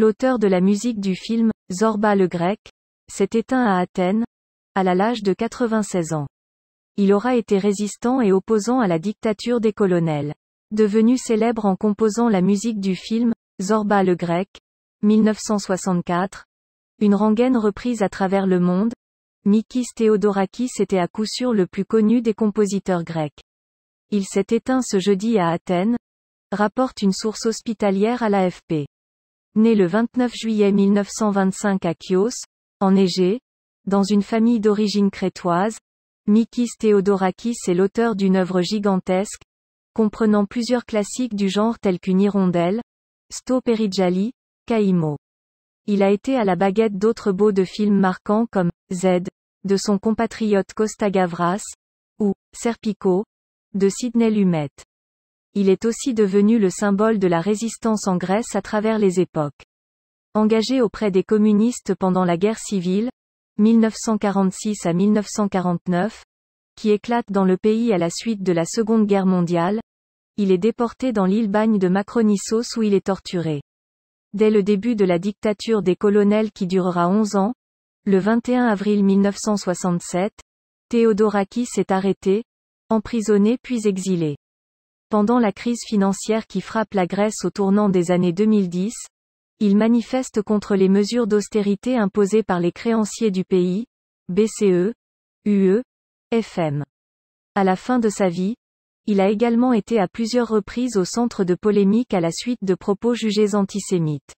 L'auteur de la musique du film, Zorba le Grec, s'est éteint à Athènes, à l'âge de 96 ans. Il aura été résistant et opposant à la dictature des colonels. Devenu célèbre en composant la musique du film, Zorba le Grec, 1964, une rengaine reprise à travers le monde, Mikis Theodorakis était à coup sûr le plus connu des compositeurs grecs. Il s'est éteint ce jeudi à Athènes, rapporte une source hospitalière à l'AFP. Né le 29 juillet 1925 à Chios, en Égée, dans une famille d'origine crétoise, Mikis Theodorakis est l'auteur d'une œuvre gigantesque, comprenant plusieurs classiques du genre tels qu'une hirondelle, Sto Perijali, Kaimo. Il a été à la baguette d'autres beaux de films marquants comme Z, de son compatriote Costa Gavras, ou Serpico, de Sidney Lumet il est aussi devenu le symbole de la résistance en Grèce à travers les époques. Engagé auprès des communistes pendant la guerre civile, 1946 à 1949, qui éclate dans le pays à la suite de la Seconde Guerre mondiale, il est déporté dans l'île Bagne de Macronissos où il est torturé. Dès le début de la dictature des colonels qui durera 11 ans, le 21 avril 1967, Théodorakis est arrêté, emprisonné puis exilé. Pendant la crise financière qui frappe la Grèce au tournant des années 2010, il manifeste contre les mesures d'austérité imposées par les créanciers du pays, BCE, UE, FM. À la fin de sa vie, il a également été à plusieurs reprises au centre de polémiques à la suite de propos jugés antisémites.